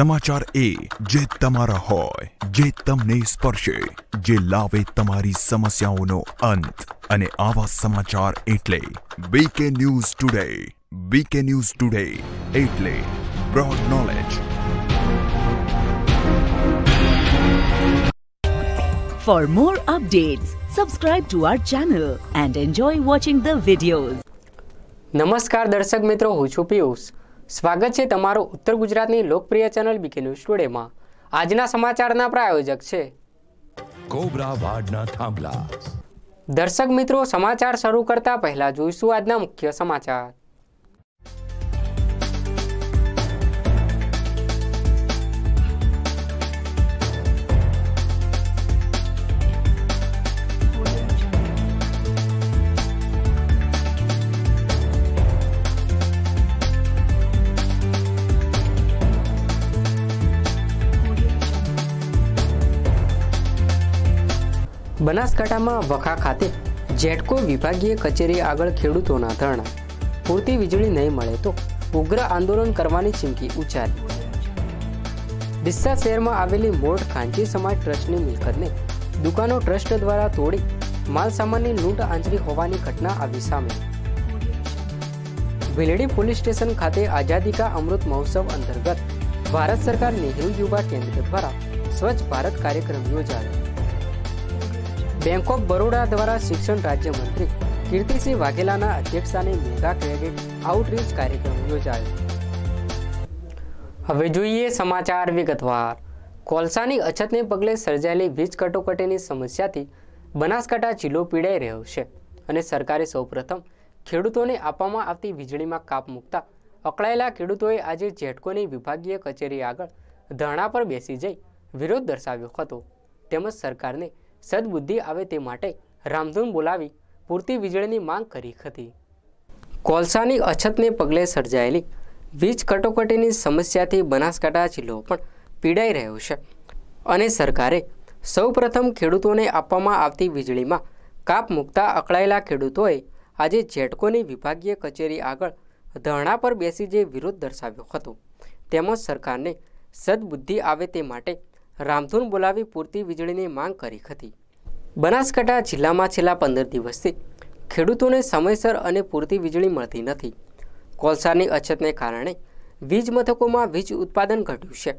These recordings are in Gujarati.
સમાચાર એ જે તમારા હોય જે તમને સ્પર્શે જે લાવે તમારી સમસ્યાઓનો અંત અને આવા સમાચાર એટલે BK news today BK news today એટલે broad knowledge for more updates, subscribe to our channel and enjoy watching the videos નમસ્કાર દર્શક મિત્રો હું છું પિયુષ સ્વાગત છે તમારું ઉત્તર ગુજરાતની લોકપ્રિય ચેનલ બીકે ન્યૂઝ ટુડેમાં આજના સમાચારના પ્રાયોજક છે કોબ્રા વાડના થાંભલા દર્શક મિત્રો સમાચાર શરૂ કરતા પહેલા જોઈશું આજના મુખ્ય સમાચાર બનાસકાંઠામાં વખા ખાતે જેટકો વિભાગીય કચેરી આગળ ખેડૂતોના ધરણા પૂરતી વીજળી નહીં મળે તો ઉગ્ર આંદોલન કરવાની ચીમકી ઉચ્ચારી ડિસ્સા શહેરમાં આવેલી મોટ ખાંચી સમાજ ટ્રસ્ટની મિલકતને દુકાનો ટ્રસ્ટ દ્વારા તોડી માલસામાનની લૂંટ આંજરી હોવાની ઘટના આવી સામે ભીલડી પોલીસ સ્ટેશન ખાતે આઝાદી કા અમૃત મહોત્સવ અંતર્ગત ભારત સરકાર નેહરુ યુવા કેન્દ્ર દ્વારા સ્વચ્છ ભારત કાર્યક્રમ યોજાયો બેંક ઓફ બરોડા દ્વારા શિક્ષણ રાજ્ય મંત્રી કીર્તિસિંહ વાઘેલાના અધ્યક્ષસ્થાને મેગા ક્રેડિટ આઉટરીચ કાર્યક્રમ યોજાયો હવે જોઈએ સમાચાર વિગતવાર કોલસાની અછતને પગલે સર્જાયેલી વીજ કટોકટીની સમસ્યાથી બનાસકાંઠા જિલ્લો પીડાઈ રહ્યો છે અને સરકારે સૌપ્રથમ ખેડૂતોને આપવામાં આવતી વીજળીમાં કાપ મૂકતા અકળાયેલા ખેડૂતોએ આજે જેટકોની વિભાગીય કચેરી આગળ ધરણા પર બેસી જઈ વિરોધ દર્શાવ્યો હતો તેમજ સરકારને સદબુદ્ધિ આવે તે માટે રામધૂન બોલાવી પૂરતી વીજળીની માંગ કરી હતી કોલસાની અછતને પગલે સર્જાયેલી વીજ કટોકટીની સમસ્યાથી બનાસકાંઠા જિલ્લો પણ પીડાઈ રહ્યો છે અને સરકારે સૌપ્રથમ ખેડૂતોને આપવામાં આવતી વીજળીમાં કાપ મૂકતા અકળાયેલા ખેડૂતોએ આજે જેટકોની વિભાગીય કચેરી આગળ ધરણા પર બેસી જે વિરોધ દર્શાવ્યો હતો તેમજ સરકારને સદબુદ્ધિ આવે તે માટે રામધૂન બોલાવી પૂરતી વીજળીની માંગ કરી હતી બનાસકાંઠા જિલ્લામાં છેલ્લા પંદર દિવસથી ખેડૂતોને સમયસર અને પૂરતી વીજળી મળતી નથી કોલસાની અછતને કારણે વીજ મથકોમાં વીજ ઉત્પાદન ઘટ્યું છે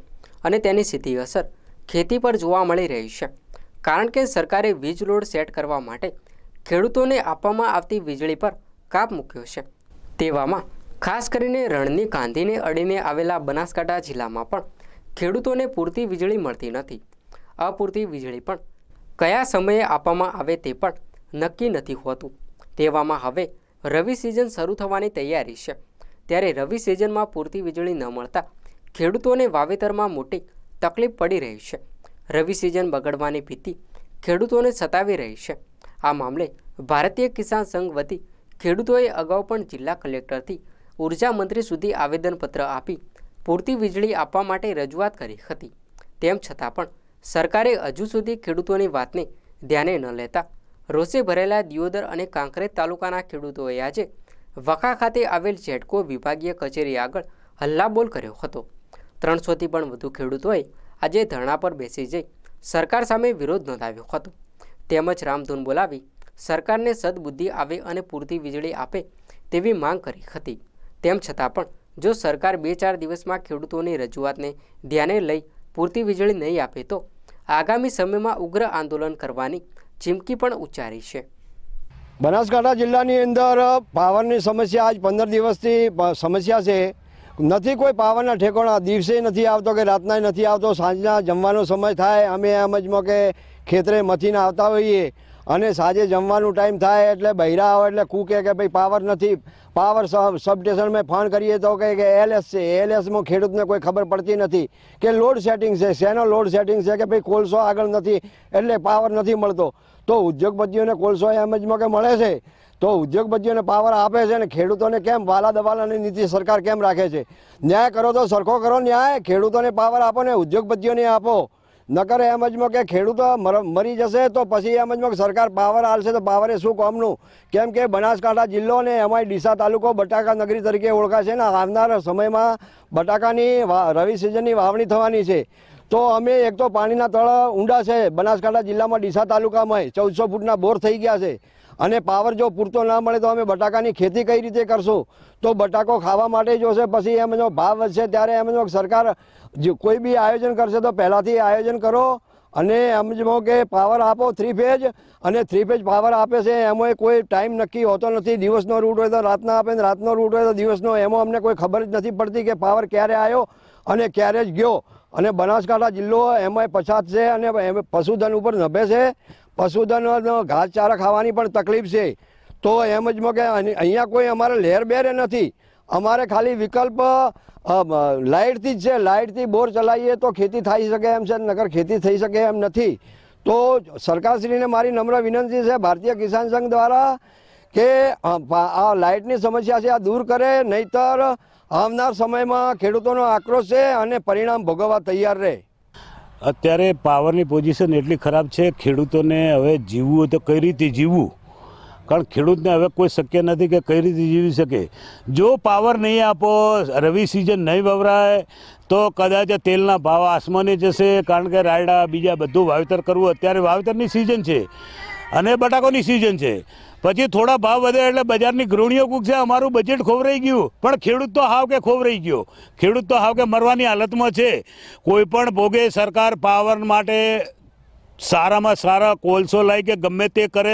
અને તેની સીધી અસર ખેતી પર જોવા મળી રહી છે કારણ કે સરકારે વીજ લોડ સેટ કરવા માટે ખેડૂતોને આપવામાં આવતી વીજળી પર કાપ મૂક્યો છે તેવામાં ખાસ કરીને રણની કાંધીને અડીને આવેલા બનાસકાંઠા જિલ્લામાં પણ ખેડૂતોને પૂરતી વીજળી મળતી નથી અપૂરતી વીજળી પણ કયા સમયે આપવામાં આવે તે પણ નક્કી નથી હોતું તેવામાં હવે રવિ સિઝન શરૂ થવાની તૈયારી છે ત્યારે રવિ સિઝનમાં પૂરતી વીજળી ન મળતા ખેડૂતોને વાવેતરમાં મોટી તકલીફ પડી રહી છે રવિ સિઝન બગડવાની ભીતિ ખેડૂતોને સતાવી રહી છે આ મામલે ભારતીય કિસાન સંઘ વતી ખેડૂતોએ અગાઉ પણ જિલ્લા કલેક્ટરથી ઉર્જા મંત્રી સુધી આવેદનપત્ર આપી પૂરતી વીજળી આપવા માટે રજૂઆત કરી હતી તેમ છતાં પણ સરકારે હજુ સુધી ખેડૂતોની વાતને ધ્યાને ન લેતા રોષે ભરેલા દિયોદર અને કાંકરેજ તાલુકાના ખેડૂતોએ આજે વખા ખાતે આવેલ ઝેટકો વિભાગીય કચેરી આગળ હલ્લાબોલ કર્યો હતો ત્રણસોથી પણ વધુ ખેડૂતોએ આજે ધરણા પર બેસી જઈ સરકાર સામે વિરોધ નોંધાવ્યો હતો તેમજ રામધૂન બોલાવી સરકારને સદબુદ્ધિ આવે અને પૂરતી વીજળી આપે તેવી માંગ કરી હતી તેમ છતાં પણ જો સરકાર બે ચાર દિવસમાં ખેડૂતોની રજૂઆતને ધ્યાને લઈ પૂરતી વીજળી નહીં આપે તો આગામી સમયમાં ઉગ્ર આંદોલન કરવાની ચીમકી પણ ઉચ્ચારી છે બનાસકાંઠા જિલ્લાની અંદર પાવરની સમસ્યા આજ પંદર દિવસથી સમસ્યા છે નથી કોઈ પાવરના ઠેકોણા દિવસે નથી આવતો કે રાતના નથી આવતો સાંજના જમવાનો સમય થાય અમે એમ જ કે ખેતરે મથીને આવતા હોઈએ અને સાંજે જમવાનું ટાઈમ થાય એટલે બૈરા આવે એટલે કું કહે કે ભાઈ પાવર નથી પાવર સબ સબસ્ટેશન મેં ફોન કરીએ તો કહે કે એલએસ છે એલએસમાં ખેડૂતને કોઈ ખબર પડતી નથી કે લોડ સેટિંગ છે શેનો લોડ સેટિંગ છે કે ભાઈ કોલસો આગળ નથી એટલે પાવર નથી મળતો તો ઉદ્યોગપતિઓને કોલસો એમ જ કે મળે છે તો ઉદ્યોગપતિઓને પાવર આપે છે અને ખેડૂતોને કેમ વાલા દવાલાની નીતિ સરકાર કેમ રાખે છે ન્યાય કરો તો સરખો કરો ન્યાય ખેડૂતોને પાવર આપો ને ઉદ્યોગપતિઓને આપો નકર એમ જ કે ખેડૂતો મરી જશે તો પછી એમ જ સરકાર પાવર હાલશે તો પાવરે શું કોમનું કેમ કે બનાસકાંઠા જિલ્લો અને એમાંય ડીસા તાલુકો બટાકા નગરી તરીકે ઓળખાશે ને આવનાર સમયમાં બટાકાની રવિ સિઝનની વાવણી થવાની છે તો અમે એક તો પાણીના તળ ઊંડા છે બનાસકાંઠા જિલ્લામાં ડીસા તાલુકામાં ચૌદસો ફૂટના બોર થઈ ગયા છે અને પાવર જો પૂરતો ના મળે તો અમે બટાકાની ખેતી કઈ રીતે કરશું તો બટાકો ખાવા માટે જોશે પછી એમનો ભાવ વધશે ત્યારે એમનો જો સરકાર કોઈ બી આયોજન કરશે તો પહેલાંથી આયોજન કરો અને સમજો કે પાવર આપો થ્રી ફેજ અને થ્રી ફેજ પાવર આપે છે એમાં કોઈ ટાઈમ નક્કી હોતો નથી દિવસનો રૂટ હોય તો રાતના આપે ને રાતનો રૂટ હોય તો દિવસનો એમાં અમને કોઈ ખબર જ નથી પડતી કે પાવર ક્યારે આવ્યો અને ક્યારે જ ગયો અને બનાસકાંઠા જિલ્લો એમાં પછાત છે અને પશુધન ઉપર નભે છે પશુધનનો ઘાસ ચારા ખાવાની પણ તકલીફ છે તો એમ જ કે અહીંયા કોઈ અમારે લેરબેરે નથી અમારે ખાલી વિકલ્પ લાઇટથી જ છે લાઇટથી બોર ચલાવીએ તો ખેતી થઈ શકે એમ છે નગર ખેતી થઈ શકે એમ નથી તો સરકારશ્રીને મારી નમ્ર વિનંતી છે ભારતીય કિસાન સંઘ દ્વારા કે આ લાઇટની સમસ્યા છે આ દૂર કરે નહીતર આવનાર સમયમાં ખેડૂતોનો આક્રોશ છે અને પરિણામ ભોગવવા તૈયાર રહે અત્યારે પાવરની પોઝિશન એટલી ખરાબ છે ખેડૂતોને હવે જીવવું હોય તો કઈ રીતે જીવવું કારણ ખેડૂતને હવે કોઈ શક્ય નથી કે કઈ રીતે જીવી શકે જો પાવર નહીં આપો રવિ સિઝન નહીં વવરાય તો કદાચ તેલના ભાવ આસમાને જશે કારણ કે રાયડા બીજા બધું વાવેતર કરવું અત્યારે વાવેતરની સિઝન છે અને બટાકોની સિઝન છે પછી થોડા ભાવ વધે એટલે બજારની ગૃહણીઓ છે અમારું બજેટ ખોવરાઈ ગયું પણ ખેડૂત તો હાવ કે ખોવરાઈ ગયો ખેડૂત તો હાવ કે મરવાની હાલતમાં છે કોઈ પણ ભોગે સરકાર પાવર માટે સારામાં સારા કોલસો લાવી કે ગમે તે કરે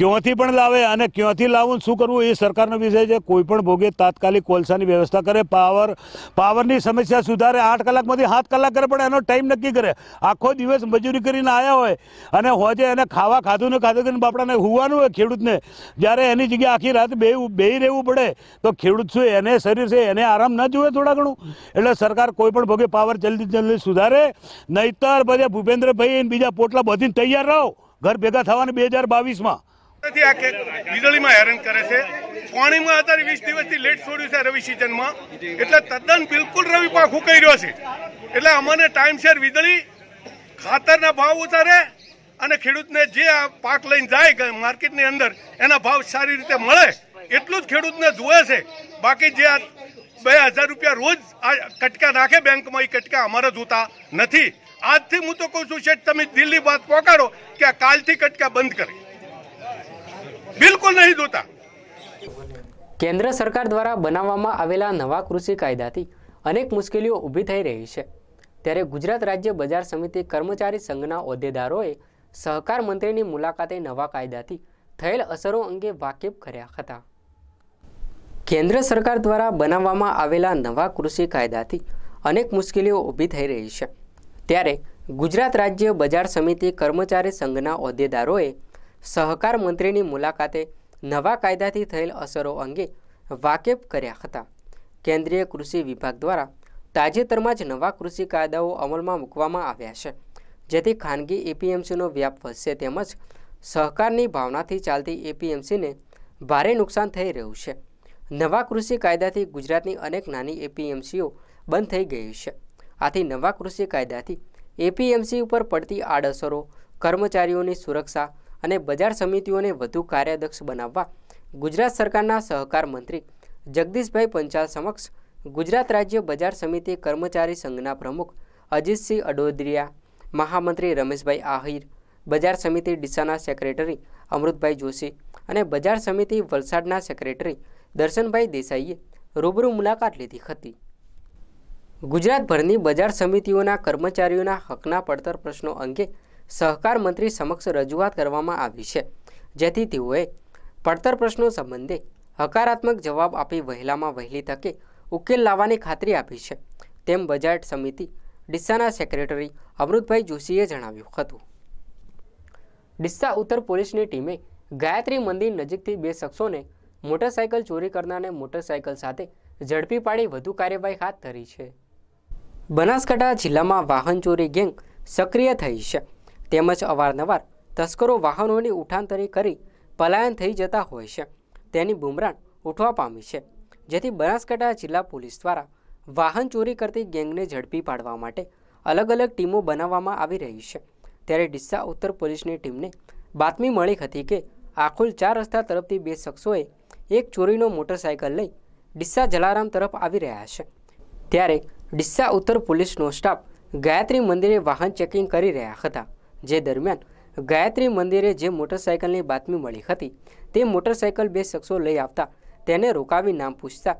ક્યાંથી પણ લાવે અને ક્યાંથી લાવવું શું કરવું એ સરકારનો વિષય છે કોઈ પણ ભોગે તાત્કાલિક કોલસાની વ્યવસ્થા કરે પાવર પાવરની સમસ્યા સુધારે આઠ કલાકમાંથી સાત કલાક કરે પણ એનો ટાઈમ નક્કી કરે આખો દિવસ મજૂરી કરીને આવ્યા હોય અને હોજે એને ખાવા ખાધું ને ખાધું કરીને બાપડાને હોવાનું હોય ખેડૂતને જ્યારે એની જગ્યાએ આખી રાત બે બે રહેવું પડે તો ખેડૂત શું એને શરીર છે એને આરામ ન જોઈએ થોડા ઘણું એટલે સરકાર કોઈ પણ ભોગે પાવર જલ્દી જલ્દી સુધારે નહીતર બધા ભૂપેન્દ્રભાઈ બીજા પોટલા બધીને તૈયાર રહો ઘર ભેગા થવાને બે હજાર બાવીસમાં વીજળીમાં હેરાન કરે છે પાણીમાં અત્યારે વીસ દિવસથી લેટ છોડ્યું છે રવિ સિઝનમાં એટલે તદ્દન બિલકુલ રવિ પાખું કહી રહ્યો છે એટલે અમને ટાઈમસેર વીજળી ખાતરના ભાવ ઉતારે અને ખેડૂતને જે આ પાક લઈને જાય માર્કેટની અંદર એના ભાવ સારી રીતે મળે એટલું જ ખેડૂતને જોવે છે બાકી જે આ બે હજાર રૂપિયા રોજ આ કટકા નાખે બેંકમાં એ કટકા અમારા જોતા નથી આજથી હું તો કહું છું શેઠ તમે દિલ્હી વાત પહોંચાડો કે આ કાલથી કટકા બંધ કરે બિલકુલ નહીં જોતા કેન્દ્ર સરકાર દ્વારા બનાવવામાં આવેલા નવા કૃષિ કાયદાથી અનેક મુશ્કેલીઓ ઊભી થઈ રહી છે ત્યારે ગુજરાત રાજ્ય બજાર સમિતિ કર્મચારી સંઘના હોદ્દેદારોએ સહકાર મંત્રીની મુલાકાતે નવા કાયદાથી થયેલ અસરો અંગે વાકેફ કર્યા હતા કેન્દ્ર સરકાર દ્વારા બનાવવામાં આવેલા નવા કૃષિ કાયદાથી અનેક મુશ્કેલીઓ ઊભી થઈ રહી છે ત્યારે ગુજરાત રાજ્ય બજાર સમિતિ કર્મચારી સંઘના હોદ્દેદારોએ સહકાર મંત્રીની મુલાકાતે નવા કાયદાથી થયેલ અસરો અંગે વાકેફ કર્યા હતા કેન્દ્રીય કૃષિ વિભાગ દ્વારા તાજેતરમાં જ નવા કૃષિ કાયદાઓ અમલમાં મૂકવામાં આવ્યા છે જેથી ખાનગી એપીએમસીનો વ્યાપ વધશે તેમજ સહકારની ભાવનાથી ચાલતી એપીએમસીને ભારે નુકસાન થઈ રહ્યું છે નવા કૃષિ કાયદાથી ગુજરાતની અનેક નાની એપીએમસીઓ બંધ થઈ ગઈ છે આથી નવા કૃષિ કાયદાથી એપીએમસી ઉપર પડતી આડઅસરો કર્મચારીઓની સુરક્ષા અને બજાર સમિતિઓને વધુ કાર્યદક્ષ બનાવવા ગુજરાત સરકારના સહકાર મંત્રી જગદીશભાઈ પંચાલ સમક્ષ ગુજરાત રાજ્ય બજાર સમિતિ કર્મચારી સંઘના પ્રમુખ અજીતસિંહ અડોદરિયા મહામંત્રી રમેશભાઈ આહિર બજાર સમિતિ ડીસાના સેક્રેટરી અમૃતભાઈ જોશી અને બજાર સમિતિ વલસાડના સેક્રેટરી દર્શનભાઈ દેસાઈએ રૂબરૂ મુલાકાત લીધી હતી ગુજરાતભરની બજાર સમિતિઓના કર્મચારીઓના હકના પડતર પ્રશ્નો અંગે સહકાર મંત્રી સમક્ષ રજૂઆત કરવામાં આવી છે જેથી તેઓએ પડતર પ્રશ્નો સંબંધે હકારાત્મક જવાબ આપી વહેલામાં વહેલી તકે ઉકેલ લાવવાની ખાતરી આપી છે તેમ બજાર સમિતિ ડિસ્સાના સેક્રેટરી અમૃતભાઈ જોશીએ જણાવ્યું હતું ડિસ્સા ઉત્તર પોલીસની ટીમે ગાયત્રી મંદિર નજીકથી બે શખ્સોને મોટરસાયકલ ચોરી કરનારને મોટરસાયકલ સાથે ઝડપી પાડી વધુ કાર્યવાહી હાથ ધરી છે બનાસકાંઠા જિલ્લામાં વાહન ચોરી ગેંગ સક્રિય થઈ છે તેમજ અવારનવાર તસ્કરો વાહનોની ઉઠાંતરી કરી પલાયન થઈ જતા હોય છે તેની બુમરાણ ઉઠવા પામી છે જેથી બનાસકાંઠા જિલ્લા પોલીસ દ્વારા વાહન ચોરી કરતી ગેંગને ઝડપી પાડવા માટે અલગ અલગ ટીમો બનાવવામાં આવી રહી છે ત્યારે ડિસ્સા ઉત્તર પોલીસની ટીમને બાતમી મળી હતી કે આખુલ ચાર રસ્તા તરફથી બે શખ્સોએ એક ચોરીનો મોટરસાયકલ લઈ ડિસ્સા જલારામ તરફ આવી રહ્યા છે ત્યારે ડિસ્સા ઉત્તર પોલીસનો સ્ટાફ ગાયત્રી મંદિરે વાહન ચેકિંગ કરી રહ્યા હતા જે દરમિયાન ગાયત્રી મંદિરે જે મોટરસાયકલની બાતમી મળી હતી તે મોટરસાયકલ બે શખ્સો લઈ આવતા તેને રોકાવી નામ પૂછતા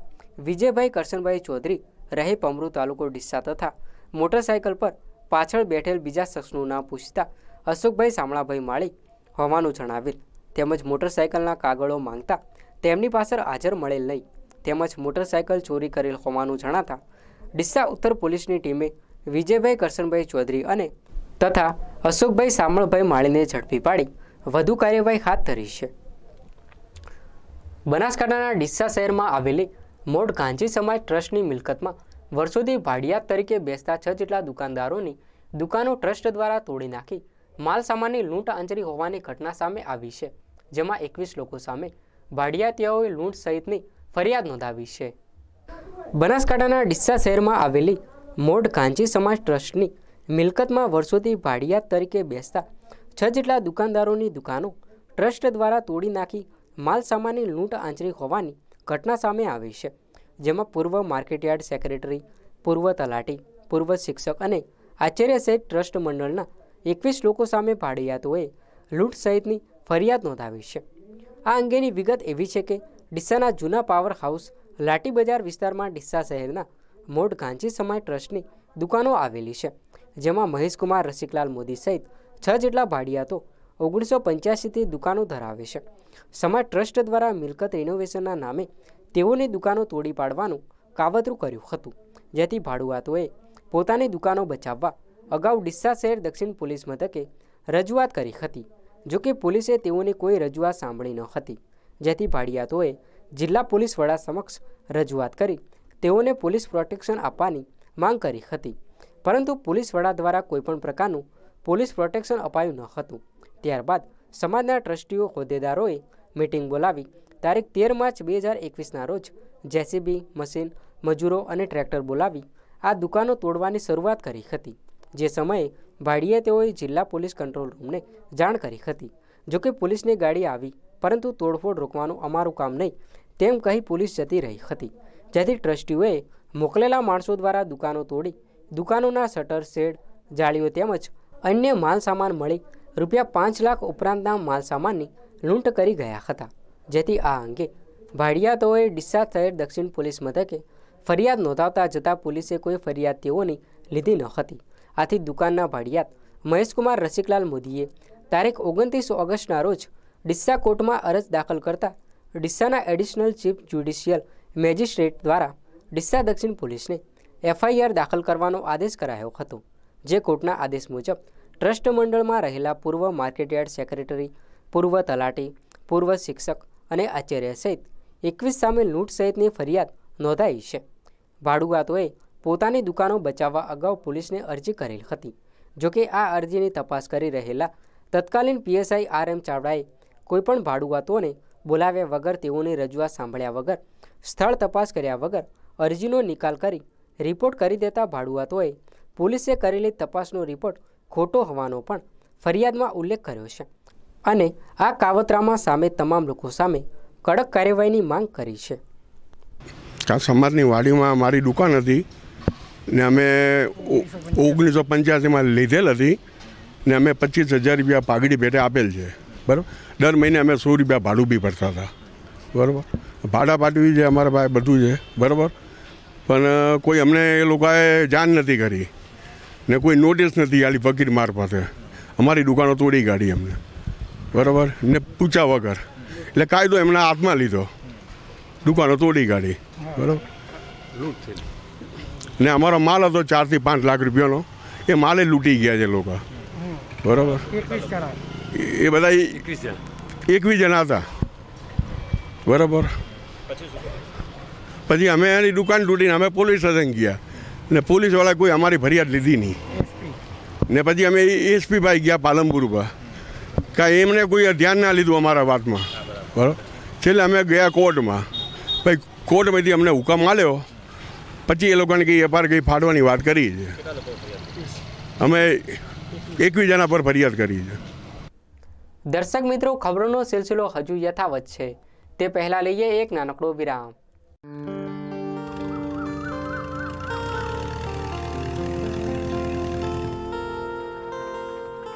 વિજયભાઈ કરશનભાઈ ચૌધરી રહે પમરૂ તાલુકો ડિસ્સા તથા મોટરસાયકલ પર પાછળ બેઠેલ બીજા શખ્સનું નામ પૂછતા અશોકભાઈ શામળાભાઈ માળી હોવાનું જણાવેલ તેમજ મોટરસાયકલના કાગળો માંગતા તેમની પાસે હાજર મળેલ નહીં તેમજ મોટરસાયકલ ચોરી કરેલ હોવાનું જણાતા ડિસ્સા ઉત્તર પોલીસની ટીમે વિજયભાઈ કરશનભાઈ ચૌધરી અને તથા અશોકભાઈ સામળભાઈ માળીને ઝડપી પાડી વધુ કાર્યવાહી હાથ ધરી છે બનાસકાંઠાના ડિસ્સા શહેરમાં આવેલી મોડ ગાંધી સમાજ ટ્રસ્ટની મિલકતમાં વર્ષોથી ભાડિયાત તરીકે બેસતા છ જેટલા દુકાનદારોની દુકાનો ટ્રસ્ટ દ્વારા તોડી નાખી માલસામાનની લૂંટ આંચરી હોવાની ઘટના સામે આવી છે જેમાં એકવીસ લોકો સામે ભાડિયાતિયાઓએ લૂંટ સહિતની ફરિયાદ નોંધાવી છે બનાસકાંઠાના ડીસા શહેરમાં આવેલી મોઢ ગાંજી સમાજ ટ્રસ્ટની મિલકતમાં વર્ષોથી ભાડિયાત તરીકે બેસતા છ જેટલા દુકાનદારોની દુકાનો ટ્રસ્ટ દ્વારા તોડી નાખી માલ લૂંટ આંચરી હોવાની ઘટના સામે આવી છે જેમાં પૂર્વ માર્કેટયાર્ડ સેક્રેટરી પૂર્વ તલાટી પૂર્વ શિક્ષક અને આચાર્ય સહિત ટ્રસ્ટ મંડળના એકવીસ લોકો સામે ભાડિયાતોએ લૂંટ સહિતની ફરિયાદ નોંધાવી છે આ અંગેની વિગત એવી છે કે ડીસાના જૂના પાવર હાઉસ લાટી બજાર વિસ્તારમાં ડીસા શહેરના મોઢ ઘાંચી સમાય ટ્રસ્ટની દુકાનો આવેલી છે જેમાં મહેશકુમાર રસિકલાલ મોદી સહિત છ જેટલા ભાડિયાતો ઓગણીસો પંચ્યાસીથી દુકાનો ધરાવે છે સમાય ટ્રસ્ટ દ્વારા મિલકત રિનોવેશનના નામે તેઓની દુકાનો તોડી પાડવાનું કાવતરું કર્યું હતું જેથી ભાડુઆતોએ પોતાની દુકાનો બચાવવા અગાઉ ડિસ્સા શહેર દક્ષિણ પોલીસ મથકે રજૂઆત કરી હતી જોકે પોલીસે તેઓની કોઈ રજૂઆત સાંભળી ન હતી જેથી ભાડિયાતોએ જિલ્લા પોલીસ વડા સમક્ષ રજૂઆત કરી તેઓને પોલીસ પ્રોટેક્શન આપવાની માંગ કરી હતી પરંતુ પોલીસ વડા દ્વારા કોઈપણ પ્રકારનું પોલીસ પ્રોટેક્શન અપાયું ન હતું ત્યારબાદ સમાજના ટ્રસ્ટીઓ હોદ્દેદારોએ મિટિંગ બોલાવી તારીખ તેર માર્ચ બે હજાર એકવીસના રોજ જેસીબી મશીન મજૂરો અને ટ્રેક્ટર બોલાવી આ દુકાનો તોડવાની શરૂઆત કરી હતી જે સમયે ભાડીએ તેઓએ જિલ્લા પોલીસ કંટ્રોલ રૂમને જાણ કરી હતી જોકે પોલીસની ગાડી આવી પરંતુ તોડફોડ રોકવાનું અમારું કામ નહીં તેમ કહી પોલીસ જતી રહી હતી જેથી ટ્રસ્ટીઓએ મોકલેલા માણસો દ્વારા દુકાનો તોડી દુકાનોના શટર શેડ જાળીઓ તેમજ અન્ય માલસામાન મળી રૂપિયા પાંચ લાખ ઉપરાંતના માલસામાનની લૂંટ કરી ગયા હતા જેથી આ અંગે ભાડિયાતોએ ડિસ્સા થયેલ દક્ષિણ પોલીસ મથકે ફરિયાદ નોંધાવતા જતાં પોલીસે કોઈ ફરિયાદ તેઓની લીધી ન હતી આથી દુકાનના ભાડિયાત મહેશકુમાર રસિકલાલ મોદીએ તારીખ ઓગણત્રીસ ઓગસ્ટના રોજ ડિસ્સા કોર્ટમાં અરજ દાખલ કરતા ડીસાના એડિશનલ ચીફ જ્યુડિશિયલ મેજિસ્ટ્રેટ દ્વારા ડિસ્સા દક્ષિણ પોલીસને એફઆઈઆર દાખલ કરવાનો આદેશ કરાયો હતો જે કોર્ટના આદેશ મુજબ ટ્રસ્ટ મંડળમાં રહેલા પૂર્વ માર્કેટયાર્ડ સેક્રેટરી પૂર્વ તલાટી પૂર્વ શિક્ષક અને આચાર્ય સહિત એકવીસ સામે લૂંટ સહિતની ફરિયાદ નોંધાઈ છે ભાડુઆતોએ પોતાની દુકાનો બચાવવા અગાઉ પોલીસને અરજી કરેલ હતી જોકે આ અરજીની તપાસ કરી રહેલા તત્કાલીન પીએસઆઈ આર એમ ચાવડાએ કોઈપણ ભાડુઆતોને બોલાવ્યા વગર તેઓની રજૂઆત સાંભળ્યા વગર સ્થળ તપાસ કર્યા વગર અરજીનો નિકાલ કરી રિપોર્ટ કરી દેતા ભાડુઆતોએ પોલીસે કરેલી તપાસનો રિપોર્ટ ખોટો હોવાનો પણ ફરિયાદમાં ઉલ્લેખ કર્યો છે અને આ કાવતરામાં સામે તમામ લોકો સામે કડક કાર્યવાહીની માંગ કરી છે સમાજની વાડીમાં મારી દુકાન હતી ને અમે ઓગણીસો પંચ્યાસીમાં લીધેલ હતી ને અમે પચીસ હજાર રૂપિયા પાઘડી ભેટે આપેલ છે બરાબર દર મહિને અમે સો રૂપિયા ભાડું બી ભરતા હતા બરાબર ભાડા પાટવી છે અમારા પાસે બધું છે બરાબર પણ કોઈ અમને એ લોકોએ જાણ નથી કરી ને કોઈ નોટિસ નથી આલી ફકીર પાસે અમારી દુકાનો તોડી કાઢી અમને બરાબર ને પૂછ્યા વગર એટલે કાયદો એમના હાથમાં લીધો દુકાનો તોડી કાઢી બરાબર ને અમારો માલ હતો ચારથી પાંચ લાખ રૂપિયાનો એ માલે લૂંટી ગયા છે લોકો બરાબર એ બધા એકવીસ જણા હતા બરાબર પછી અમે એની દુકાન તૂટીને અમે પોલીસ સ્ટેશન ગયા ને પોલીસવાળા કોઈ અમારી ફરિયાદ લીધી નહીં ને પછી અમે એસપી ભાઈ ગયા પાલનપુર પર કાંઈ એમને કોઈ ધ્યાન ના લીધું અમારા વાતમાં બરાબર છેલ્લે અમે ગયા કોર્ટમાં ભાઈ કોર્ટમાંથી અમને હુકમ આવ્યો પછી એ લોકોને કંઈ એફઆર કંઈ ફાડવાની વાત કરી છે અમે એકવીસ જણા પર ફરિયાદ કરી છે દર્શક મિત્રો ખબરોનો સિલસિલો હજુ યથાવત છે તે પહેલાં લઈએ એક નાનકડો વિરામ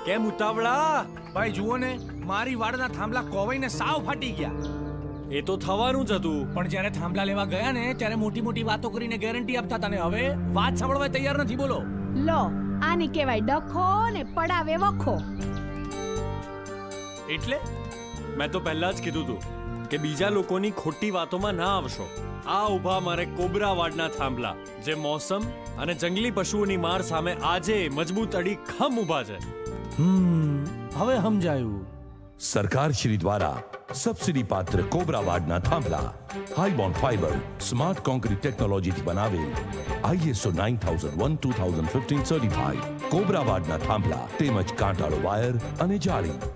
કેમ ઉતાવળા ભાઈ જુઓ ને મારી વાડના થાંભલા કોવાઈને સાવ ફાટી ગયા એ તો થવાનું જ હતું પણ જ્યારે થાંભલા લેવા ગયા ને ત્યારે મોટી મોટી વાતો કરીને ગેરંટી આપતા હતા હવે વાત સાંભળવા તૈયાર નથી બોલો લો આને કહેવાય ડખો ને પડાવે વખો એટલે મેં તો પહેલા જ કીધું હતું કે બીજા લોકોની ખોટી વાતોમાં ના આવશો આ ઊભા મારે કોબરા વાડના થાંભલા જે મોસમ અને જંગલી પશુઓની માર સામે આજે મજબૂત અડી ખમ ઉભા છે હમ હવે સમજાયું સરકારશ્રી દ્વારા સબસિડી પાત્ર કોબરા વાડના થાંભલા હાઈબોન્ડ ફાઈબર સ્માર્ટ કોન્ક્રીટ ટેકનોલોજીથી બનાવેલ ISO nine thousand one two thousand fifteen certified cobra વાડના થાંભલા તેમજ કાંટાળો વાયર અને જાળી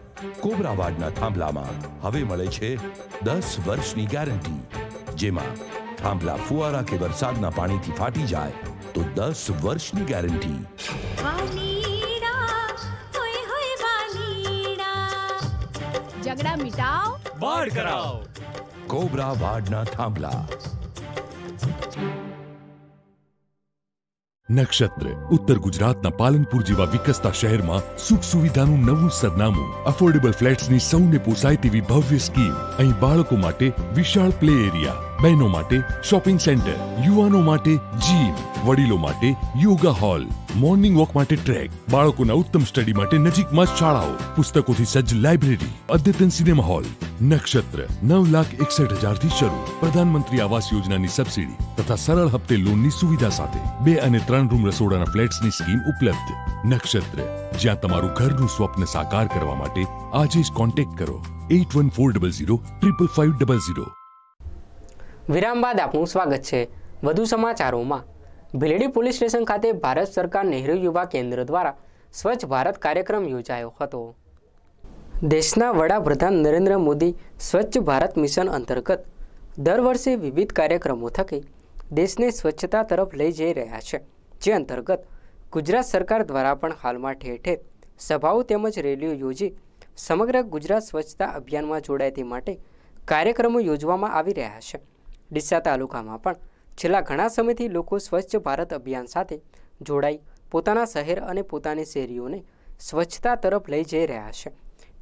કોબરા વાડના થાંભલામાં હવે મળે છે દસ વર્ષની ગેરંટી જેમાં થાંભલા ફુવારા કે વરસાદના પાણીથી ફાટી જાય તો દસ વર્ષની ગેરંટી ઝઘડા મિટાવ બાઢ કરાવ કોબ્રા વાડના થાંભલા નક્ષત્ર ઉત્તર ગુજરાતના પાલનપુર જેવા વિકસતા શહેરમાં સુખ સુવિધાનું નવું સરનામું અફોર્ડેબલ ફ્લેટ્સની સૌને પોસાય તેવી ભવ્ય સ્કીમ અહીં બાળકો માટે વિશાળ પ્લે એરિયા બહેનો માટે શોપિંગ સેન્ટર યુવાનો માટે જીમ વડીલો માટે યોગા હોલ મોર્નિંગ વોક માટે ટ્રેક બાળકોના ઉત્તમ સ્ટડી માટે નજીકમાં શાળાઓ પુસ્તકોથી સજ્જ લાઇબ્રેરી અદ્યતન સિનેમા હોલ નક્ષત્ર નવ લાખ એકસઠ હજારથી શરૂ પ્રધાનમંત્રી આવાસ યોજનાની સબસિડી તથા સરળ હપ્તે લોનની સુવિધા સાથે બે અને ત્રણ રૂમ રસોડાના ફ્લેટ્સની સ્કીમ ઉપલબ્ધ નક્ષત્ર જ્યાં તમારું ઘરનું સ્વપ્ન સાકાર કરવા માટે આજે જ કોન્ટેક્ટ કરો eight one four double zero triple five double zero વિરામ બાદ આપનું સ્વાગત છે વધુ સમાચારોમાં ભીલડી પોલીસ સ્ટેશન ખાતે ભારત સરકાર નહેરુ યુવા કેન્દ્ર દ્વારા સ્વચ્છ ભારત કાર્યક્રમ યોજાયો હતો દેશના વડાપ્રધાન નરેન્દ્ર મોદી સ્વચ્છ ભારત મિશન અંતર્ગત દર વર્ષે વિવિધ કાર્યક્રમો થકી દેશને સ્વચ્છતા તરફ લઈ જઈ રહ્યા છે જે અંતર્ગત ગુજરાત સરકાર દ્વારા પણ હાલમાં ઠેર ઠેર સભાઓ તેમજ રેલીઓ યોજી સમગ્ર ગુજરાત સ્વચ્છતા અભિયાનમાં જોડાય તે માટે કાર્યક્રમો યોજવામાં આવી રહ્યા છે ડીસા તાલુકામાં પણ છેલ્લા ઘણા સમયથી લોકો સ્વચ્છ ભારત અભિયાન સાથે જોડાઈ પોતાના શહેર અને પોતાની શેરીઓને સ્વચ્છતા તરફ લઈ જઈ રહ્યા છે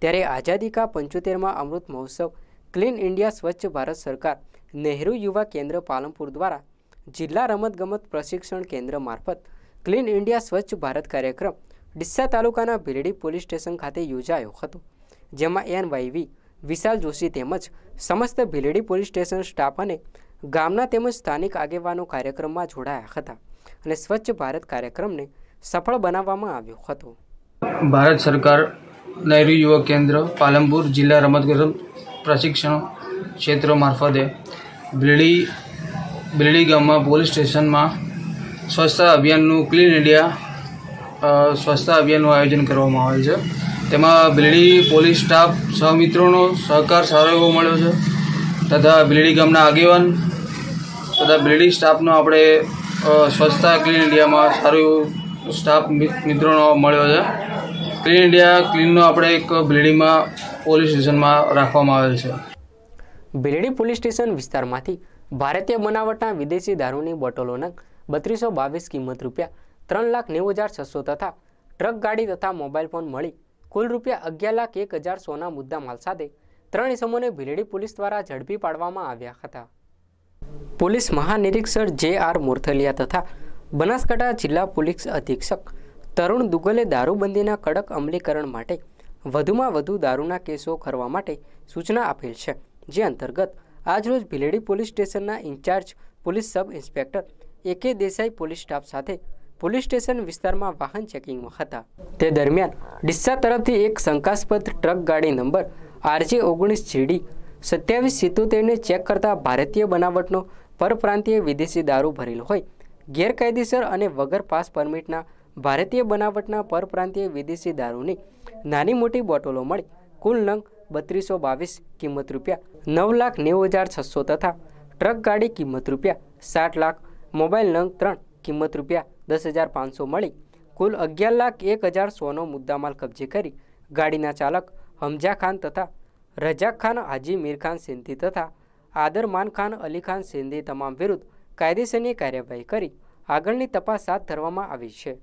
ત્યારે આઝાદી કા પંચોતેરમાં અમૃત મહોત્સવ ક્લીન ઇન્ડિયા સ્વચ્છ ભારત સરકાર નહેરુ યુવા કેન્દ્ર પાલનપુર દ્વારા જિલ્લા રમતગમત પ્રશિક્ષણ કેન્દ્ર મારફત ક્લીન ઇન્ડિયા સ્વચ્છ ભારત કાર્યક્રમ ડિસ્સા તાલુકાના ભીલડી પોલીસ સ્ટેશન ખાતે યોજાયો હતો જેમાં એનવાયવી વિશાલ જોશી તેમજ સમસ્ત ભીલડી પોલીસ સ્ટેશન સ્ટાફ અને ગામના તેમજ સ્થાનિક આગેવાનો કાર્યક્રમમાં જોડાયા હતા અને સ્વચ્છ ભારત કાર્યક્રમને સફળ બનાવવામાં આવ્યો હતો ભારત સરકાર નહેરુ યુવક કેન્દ્ર પાલનપુર જિલ્લા રમતગમત પ્રશિક્ષણ ક્ષેત્ર મારફતે બિલડી બિલડી ગામમાં પોલીસ સ્ટેશનમાં સ્વચ્છતા અભિયાનનું ક્લીન ઇન્ડિયા સ્વચ્છતા અભિયાનનું આયોજન કરવામાં આવેલ છે તેમાં બિલડી પોલીસ સ્ટાફ સહમિત્રોનો સહકાર સારો એવો મળ્યો છે તથા બિલડી ગામના આગેવાન તથા બિલ્ડિંગ સ્ટાફનો આપણે સ્વચ્છતા ક્લીન ઇન્ડિયામાં સારું સ્ટાફ મિત્રોનો મળ્યો છે ક્લીન ઇન્ડિયા ક્લીનનો આપણે એક બિલ્ડિંગમાં પોલીસ સ્ટેશનમાં રાખવામાં આવેલ છે બિલડી પોલીસ સ્ટેશન વિસ્તારમાંથી ભારતીય બનાવટના વિદેશી દારૂની બોટલોના બત્રીસો બાવીસ કિંમત રૂપિયા ત્રણ લાખ નેવું હજાર છસો તથા ટ્રક ગાડી તથા મોબાઈલ ફોન મળી કુલ રૂપિયા અગિયાર લાખ એક હજાર સોના મુદ્દા માલ સાથે ત્રણ ઇસમોને ભીલડી પોલીસ દ્વારા ઝડપી પાડવામાં આવ્યા હતા પોલીસ મહાનિરીક્ષક જે આર મોરથલિયા તથા બનાસકાંઠા જિલ્લા પોલીસ અધિક્ષક તરુણ દુગલે દારૂબંધીના કડક અમલીકરણ માટે વધુમાં વધુ દારૂના કેસો કરવા માટે સૂચના આપેલ છે જે અંતર્ગત આજરોજ ભીલેડી પોલીસ સ્ટેશનના incharge police sub inspector A K Desai police staff સાથે પોલીસ સ્ટેશન વિસ્તારમાં વાહન ચેકિંગમાં હતા તે દરમિયાન ડિસ્સા તરફથી એક શંકાસ્પદ ટ્રક ગાડી નંબર આરજે ઓગણીસ જીડી સત્યાવીસ સિત્તોતેરને ચેક કરતા ભારતીય બનાવટનો પરપ્રાંતીય વિદેશી દારૂ ભરેલો હોય ગેરકાયદેસર અને વગર પાસ પરમિટના ભારતીય બનાવટના પરપ્રાંતીય વિદેશી દારૂની નાની મોટી બોટલો મળી કુલ નંગ બત્રીસો બાવીસ કિંમત રૂપિયા નવ લાખ નેવું હજાર છસો તથા ટ્રક ગાડી કિંમત રૂપિયા સાત લાખ મોબાઈલ નંગ ત્રણ કિંમત રૂપિયા દસ હજાર પાંચસો મળી કુલ અગિયાર લાખ એક હજાર સોનો મુદ્દામાલ કબજે કરી ગાડીના ચાલક હમજા ખાન તથા રજાક ખાન હાજી મીર ખાન સિંધી તથા આદરમાન ખાન અલી ખાન સિંધી તમામ વિરુદ્ધ કાયદેસરની કાર્યવાહી કરી આગળની તપાસ હાથ ધરવામાં આવી છે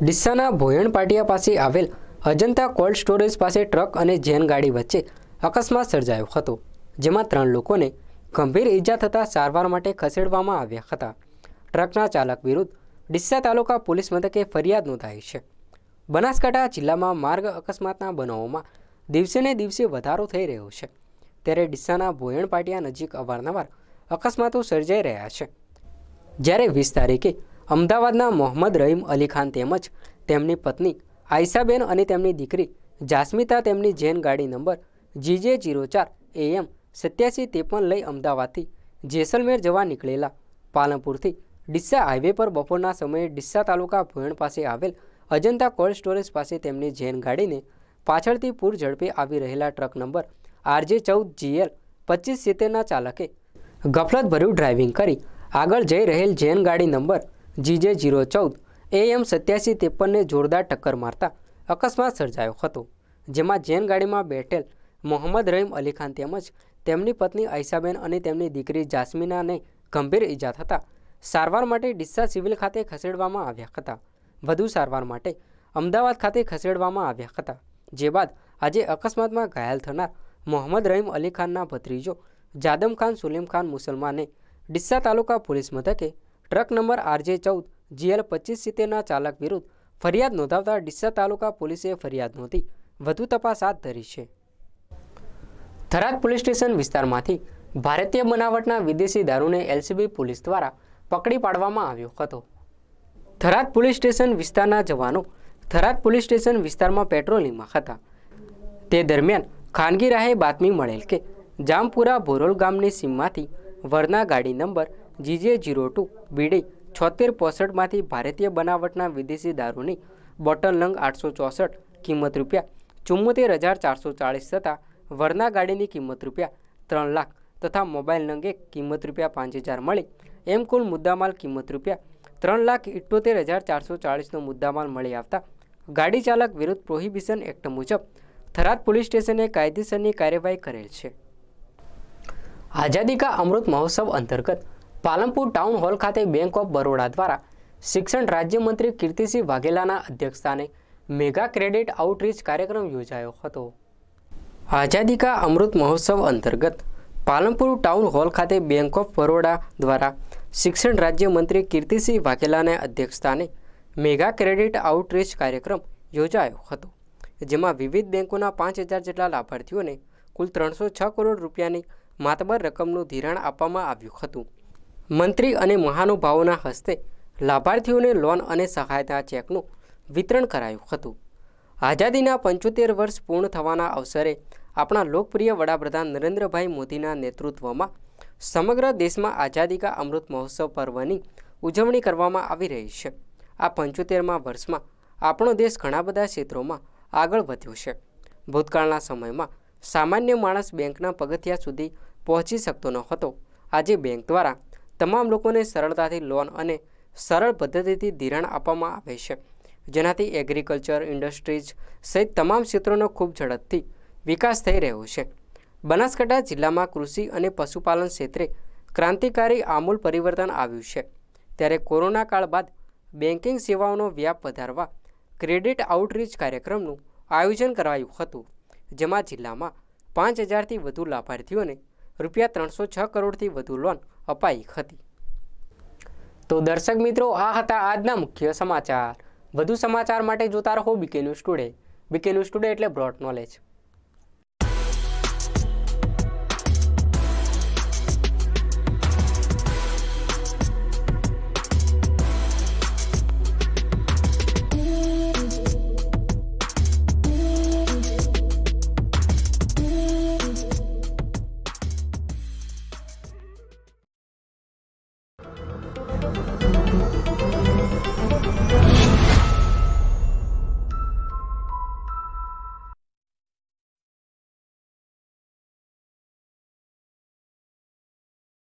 ડિસ્સાના ભોયણ પાટિયા પાસે આવેલ અજંતા કોલ્ડ સ્ટોરેજ પાસે ટ્રક અને જેન ગાડી વચ્ચે અકસ્માત સર્જાયો હતો જેમાં ત્રણ લોકોને ગંભીર ઈજા થતાં સારવાર માટે ખસેડવામાં આવ્યા હતા ટ્રકના ચાલક વિરુદ્ધ ડિસ્સા તાલુકા પોલીસ મથકે ફરિયાદ નોંધાઈ છે બનાસકાંઠા જિલ્લામાં માર્ગ અકસ્માતના બનાવોમાં દિવસેને દિવસે વધારો થઈ રહ્યો છે ત્યારે ડીસાના ભોયણ નજીક અવારનવાર અકસ્માતો સર્જાઈ રહ્યા છે જ્યારે વીસ તારીખે અમદાવાદના મોહમ્મદ રહીમ અલી ખાન તેમજ તેમની પત્ની આયસાબેન અને તેમની દીકરી જાસ્મિતા તેમની જેન ગાડી નંબર જીજે જીરો ચાર એએમ સત્યાસી ત્રેપન લઈ અમદાવાદથી જેસલમેર જવા નીકળેલા પાલનપુરથી ડિસ્સા હાઈવે પર બપોરના સમયે ડિસ્સા તાલુકા ભોયણ પાસે આવેલ અજંતા કોલ્ડ સ્ટોરેજ પાસે તેમની જેન ગાડીને પાછળથી પૂર ઝડપે આવી રહેલા ટ્રક નંબર આરજે ચૌદ જીએલ પચીસ સિત્તેરના ચાલકે ગફલતભર્યું ડ્રાઇવિંગ કરી આગળ જઈ રહેલ જેન ગાડી નંબર જીજે જીરો ચૌદ એએમ સત્યાસી ત્રેપનને જોરદાર ટક્કર મારતા અકસ્માત સર્જાયો હતો જેમાં જેન ગાડીમાં બેઠેલ મોહમ્મદ રહીમ અલી ખાન તેમજ તેમની પત્ની આયસાબેન અને તેમની દીકરી જાસ્મીનાને ગંભીર ઈજા થતા સારવાર માટે ડિસ્સા સિવિલ ખાતે ખસેડવામાં આવ્યા હતા વધુ સારવાર માટે અમદાવાદ ખાતે ખસેડવામાં આવ્યા હતા જે બાદ આજે અકસ્માતમાં ઘાયલ થનાર મોહમ્મદ રહીમ અલી ખાનના ભત્રીજો જાદમ ખાન સુલીમ ખાન મુસલમાને ડિસ્સા તાલુકા પોલીસ મથકે ટ્રક નંબર આરજે ચૌદ જીએલ પચીસ સિત્તેરના ચાલક વિરુદ્ધ ફરિયાદ નોંધાવતા ડિસ્સા તાલુકા પોલીસે ફરિયાદ નોંધી વધુ તપાસ હાથ ધરી છે થરાદ પોલીસ સ્ટેશન વિસ્તારમાંથી ભારતીય બનાવટના વિદેશી દારૂને એલસીબી પોલીસ દ્વારા પકડી પાડવામાં આવ્યો હતો થરાદ પોલીસ સ્ટેશન વિસ્તારના જવાનો થરાદ પોલીસ સ્ટેશન વિસ્તારમાં પેટ્રોલિંગમાં હતા તે દરમિયાન ખાનગી રાહે બાતમી મળેલ કે જામપુરા ભોરોલ ગામની સીમમાંથી વરના ગાડી number GJ zero two BD છોતેર પોસઠમાંથી ભારતીય બનાવટના વિદેશી દારૂની બોટલ નંગ આઠસો ચોસઠ કિંમત રૂપિયા ચુમ્મોતેર હજાર ચારસો ચાળીસ તથા વરના ગાડીની કિંમત રૂપિયા ત્રણ લાખ તથા મોબાઈલ નંગ એક કિંમત રૂપિયા પાંચ હજાર મળી એમ કુલ મુદ્દામાલ કિંમત રૂપિયા ત્રણ લાખ ઇઠ્ઠોતેર હજાર ચારસો ચાળીસનો મુદ્દામાલ મળી આવતા ગાડી ચાલક વિરુદ્ધ પ્રોહિબિશન એક્ટ મુજબ થરાદ પોલીસ સ્ટેશને કાયદેસરની કાર્યવાહી કરેલ છે આઝાદી કા અમૃત મહોત્સવ અંતર્ગત પાલનપુર ટાઉન હોલ ખાતે બેંક ઓફ બરોડા દ્વારા શિક્ષણ રાજ્યમંત્રી કીર્તિસિંહ વાઘેલાના અધ્યક્ષસ્થાને મેગા ક્રેડિટ આઉટરીચ કાર્યક્રમ યોજાયો હતો આઝાદી કા અમૃત મહોત્સવ અંતર્ગત પાલનપુર ટાઉન હોલ ખાતે બેંક ઓફ બરોડા દ્વારા શિક્ષણ રાજ્યમંત્રી કીર્તિસિંહ વાઘેલાના અધ્યક્ષસ્થાને મેગા ક્રેડિટ આઉટરીચ કાર્યક્રમ યોજાયો હતો જેમાં વિવિધ બેંકોના પાંચ હજાર જેટલા લાભાર્થીઓને કુલ ત્રણસો છ કરોડ રૂપિયાની માતબર રકમનું ધિરાણ આપવામાં આવ્યું હતું મંત્રી અને મહાનુભાવોના હસ્તે લાભાર્થીઓને લોન અને સહાયતા ચેકનું વિતરણ કરાયું હતું આઝાદીના પંચોતેર વર્ષ પૂર્ણ થવાના અવસરે આપણા લોકપ્રિય વડાપ્રધાન નરેન્દ્રભાઈ મોદીના નેતૃત્વમાં સમગ્ર દેશમાં આઝાદી કા અમૃત મહોત્સવ પર્વની ઉજવણી કરવામાં આવી રહી છે આ પંચોતેરમાં વર્ષમાં આપણો દેશ ઘણા બધા ક્ષેત્રોમાં આગળ વધ્યો છે ભૂતકાળના સમયમાં સામાન્ય માણસ બેંકના પગથિયા સુધી પહોંચી શકતો ન હતો આજે બેંક દ્વારા તમામ લોકોને સરળતાથી લોન અને સરળ પદ્ધતિથી ધિરાણ આપવામાં આવે છે જેનાથી એગ્રીકલ્ચર ઇન્ડસ્ટ્રીઝ સહિત તમામ ક્ષેત્રોનો ખૂબ ઝડપથી વિકાસ થઈ રહ્યો છે બનાસકાંઠા જિલ્લામાં કૃષિ અને પશુપાલન ક્ષેત્રે ક્રાંતિકારી આમૂલ પરિવર્તન આવ્યું છે ત્યારે કોરોના કાળ બાદ બેન્કિંગ સેવાઓનો વ્યાપ વધારવા ક્રેડિટ આઉટરીચ કાર્યક્રમનું આયોજન કરાયું હતું જેમાં જિલ્લામાં પાંચ હજારથી વધુ લાભાર્થીઓને રૂપિયા ત્રણસો છ કરોડથી વધુ લોન અપાઈ હતી તો દર્શક મિત્રો આ હતા આજના મુખ્ય સમાચાર વધુ સમાચાર માટે જોતા રહો BK news today BK news today એટલે બ્રોડ નોલેજ